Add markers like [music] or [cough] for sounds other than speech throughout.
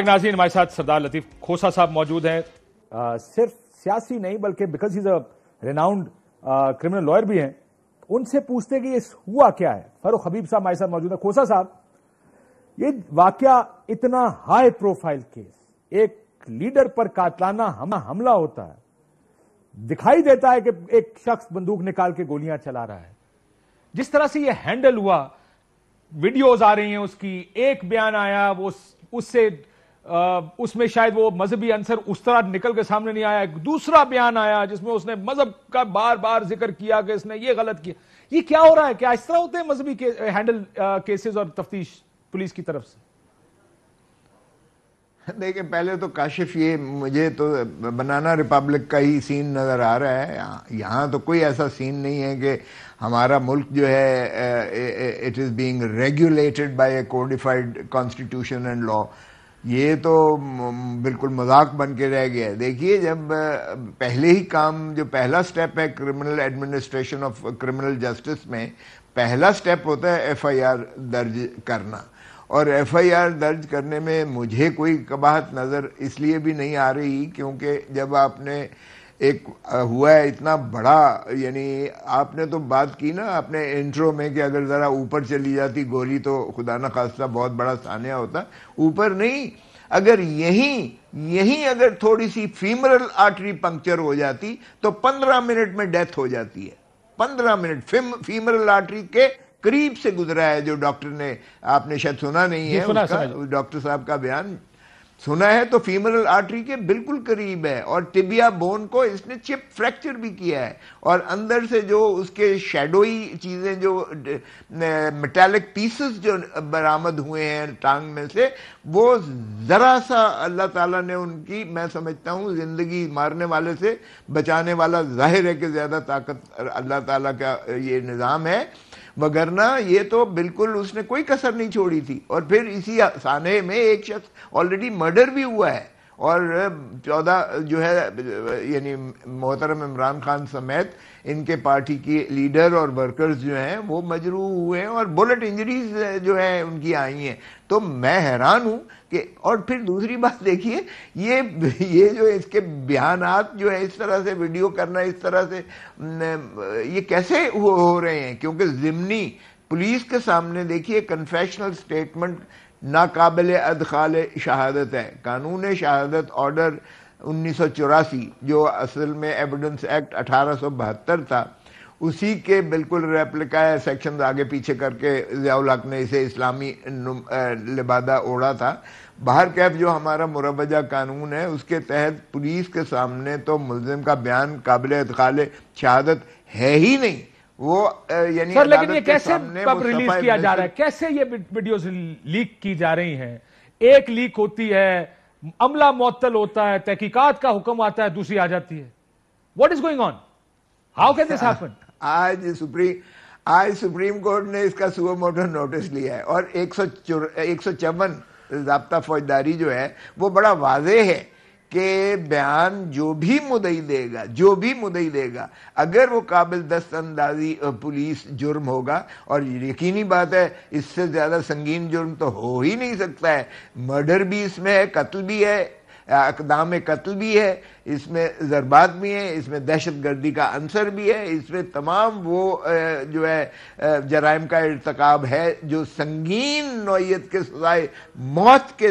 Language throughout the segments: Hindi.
नाजीन हमारे साथ सरदार लतीफ खोसा साहब मौजूद हैं सिर्फ सियासी नहीं बल्कि because is a renowned criminal lawyer भी हैं उनसे पूछते कि ये हुआ क्या है फरुख हबीब साहब हमारे साथ मौजूद है खोसा साहब ये वाक्य इतना हाई प्रोफाइल केस एक लीडर पर कातलाना हम, हमला होता है दिखाई देता है कि एक शख्स बंदूक निकाल के गोलियां चला रहा है जिस तरह से ये हैंडल हुआ वीडियोज आ रही हैं उसकी एक बयान आया वो उससे उसमें शायद वो मजहबी अंसर उस तरह निकल के सामने नहीं आया दूसरा बयान आया जिसमें उसने मजहब का बार बार जिक्र किया कि इसने ये गलत किया ये क्या हो रहा है क्या इस तरह होते हैं मजहबी के, हैंडल केसेस और तफ्तीश पुलिस की तरफ से [laughs] देखिए पहले तो काशिफ ये मुझे तो बनाना रिपब्लिक का ही सीन नज़र आ रहा है यहाँ तो कोई ऐसा सीन नहीं है कि हमारा मुल्क जो है it is being regulated by a codified constitution and law ये तो बिल्कुल मजाक बन के रह गया है देखिए जब पहले ही काम जो पहला स्टेप है criminal administration of criminal justice में पहला स्टेप होता है एफआईआर दर्ज करना और एफआईआर दर्ज करने में मुझे कोई कबाहत नज़र इसलिए भी नहीं आ रही क्योंकि जब आपने एक हुआ है इतना बड़ा यानी आपने तो बात की ना आपने इंट्रो में कि अगर ज़रा ऊपर चली जाती गोली तो खुदा न खास्ता बहुत बड़ा सानिया होता ऊपर नहीं अगर यहीं यहीं अगर थोड़ी सी फीमरल आर्टरी पंक्चर हो जाती तो पंद्रह मिनट में डेथ हो जाती है पंद्रह मिनट फिम, फीमरल आर्टरी के करीब से गुजरा है जो डॉक्टर ने आपने शायद सुना नहीं है डॉक्टर साहब का बयान सुना है तो फीमरल आर्टरी के बिल्कुल करीब है और टिबिया बोन को इसने चिप फ्रैक्चर भी किया है और अंदर से जो उसके शेडोई चीज़ें जो मेटालिक पीसेस जो बरामद हुए हैं टांग में से वो ज़रा सा अल्लाह ताला ने उनकी मैं समझता हूँ ज़िंदगी मारने वाले से बचाने वाला जाहिर है कि ज़्यादा ताकत अल्लाह ताला का ये निज़ाम है वगरना ये तो बिल्कुल उसने कोई कसर नहीं छोड़ी थी और फिर इसी साने में एक शख्स ऑलरेडी मर्डर भी हुआ है और चौदह जो है यानी मोहतरम इमरान खान समेत इनके पार्टी के लीडर और वर्कर्स जो हैं वो मजरू हुए हैं और बुलेट इंजरीज जो है उनकी आई हैं तो मैं हैरान हूँ कि और फिर दूसरी बात देखिए ये ये जो इसके बयान जो है इस तरह से वीडियो करना इस तरह से ये कैसे हो रहे हैं क्योंकि जिमनी पुलिस के सामने देखिए कन्फेशनल स्टेटमेंट नाकबिल अदखाल शहादत है कानून शहादत ऑर्डर उन्नीस जो असल में एविडेंस एक्ट अठारह था उसी के बिल्कुल रेप्लिका है सेक्शन आगे पीछे करके जियाउलक ने इसे इस्लामी लिबादा ओढ़ा था बाहर कैफ जो हमारा मुरवजा कानून है उसके तहत पुलिस के सामने तो मुलिम का बयान काबिल अदखाल शहादत है ही नहीं वो यानी सर लेकिन ये कैसे तब रिलीज किया जा रहा है कैसे ये वीडियोस लीक की जा रही हैं एक लीक होती है अमला मुअत्तल होता है तहकीकात का हुक्म आता है दूसरी आ जाती है what is going on how can this happen आज सुप्रीम आज सुप्रीम कोर्ट ने इसका सुबह मोटर नोटिस लिया है और एक सौ एक सौ चौवन जबता फौजदारी जो है वो बड़ा वाजे है के बयान जो भी मुदई देगा जो भी मुदई देगा अगर वो काबिल दस्त अंदाजी पुलिस जुर्म होगा और यकीनी बात है इससे ज़्यादा संगीन जुर्म तो हो ही नहीं सकता है मर्डर भी इसमें है कत्ल भी है अकदाम कत्ल भी है इसमें ज़रबात भी हैं इसमें दहशत गर्दी का अंसर भी है इसमें तमाम वो जो है जराइम का इरतकब है जो संगीन नोयत के सजाए मौत के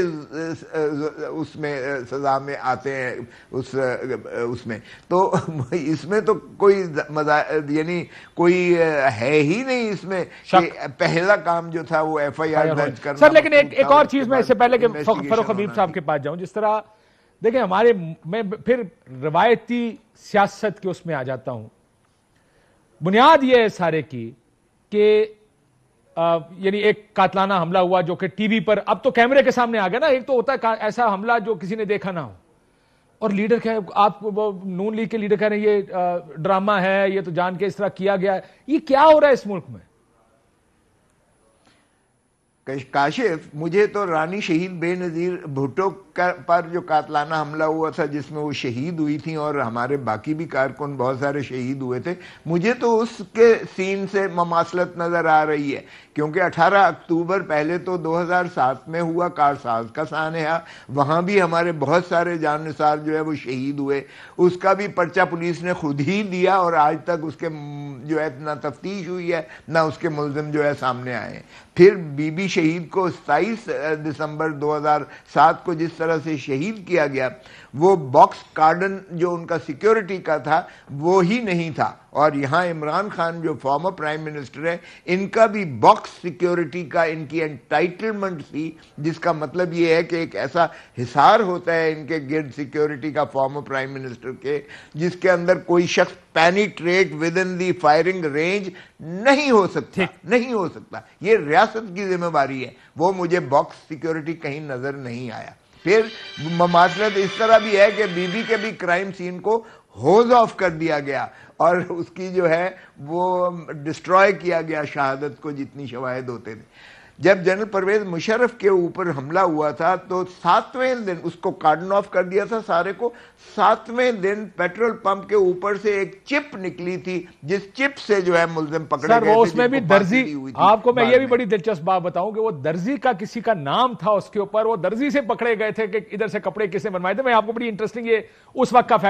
उसमें सजा में आते हैं उस उसमें तो [laughs] इसमें तो कोई मजा यानी कोई है ही नहीं इसमें पहला काम जो था वो एफ आई आर दर्ज करना सर लेकिन एक, एक और चीज़ मैं इससे पहले कि फरोख हबीब साहब के पास जाऊं जिस तरह देखें हमारे मैं फिर रवायती सियासत के उसमें आ जाता हूं बुनियाद यह है सारे की कि यानी एक कातलाना हमला हुआ जो कि टीवी पर अब तो कैमरे के सामने आ गया ना एक तो होता है ऐसा हमला जो किसी ने देखा ना हो और लीडर कह आप नून लीग के लीडर कह रहे हैं ये ड्रामा है ये तो जान के इस तरह किया गया है ये क्या हो रहा है इस मुल्क में काशिफ मुझे तो रानी शहीद बेनज़ीर भुट्टो पर जो कातलाना हमला हुआ था जिसमें वो शहीद हुई थी और हमारे बाकी भी कारकुन बहुत सारे शहीद हुए थे मुझे तो उसके सीन से ममासलत नज़र आ रही है क्योंकि 18 अक्टूबर पहले तो 2007 में हुआ कारसाज का सानहा वहाँ भी हमारे बहुत सारे जानसार जो है वो शहीद हुए उसका भी पर्चा पुलिस ने खुद ही दिया और आज तक उसके जो है ना तफ्तीश हुई है ना उसके मुलजम जो है सामने आए फिर बीबी शहीद को सताईस दिसंबर 2007 को जिस तरह से शहीद किया गया वो बॉक्स कार्डन जो उनका सिक्योरिटी का था वो ही नहीं था और यहाँ इमरान खान जो फॉर्मर प्राइम मिनिस्टर है इनका भी बॉक्स सिक्योरिटी का इनकी एंटाइटलमेंट थी जिसका मतलब ये है कि एक ऐसा हिसार होता है इनके गिर्द सिक्योरिटी का फॉर्मर प्राइम मिनिस्टर के जिसके अंदर कोई शख्स penetrate within the firing range नहीं हो सकता नहीं हो सकता ये रियासत की जिम्मेवारी है वो मुझे बॉक्स सिक्योरिटी कहीं नजर नहीं आया फिर ममासलत इस तरह भी है कि बीबी के भी क्राइम सीन को होज ऑफ कर दिया गया और उसकी जो है वो डिस्ट्रॉय किया गया शहादत को जितनी शवाहद होते थे जब जनरल परवेज मुशरफ के ऊपर हमला हुआ था तो सातवें दिन उसको कार्डन ऑफ कर दिया था सारे को सातवें दिन पेट्रोल पंप के ऊपर से एक चिप निकली थी जिस चिप से जो है मुलजिम पकड़े गए थे उसमें भी दर्जी हुई थी आपको मैं ये भी बड़ी दिलचस्प बात बताऊं कि वो दर्जी का किसी का नाम था उसके ऊपर वो दर्जी से पकड़े गए थे कि इधर से कपड़े किसने बनवाए थे मैं आपको बड़ी इंटरेस्टिंग ये उस वक्त का फैक्ट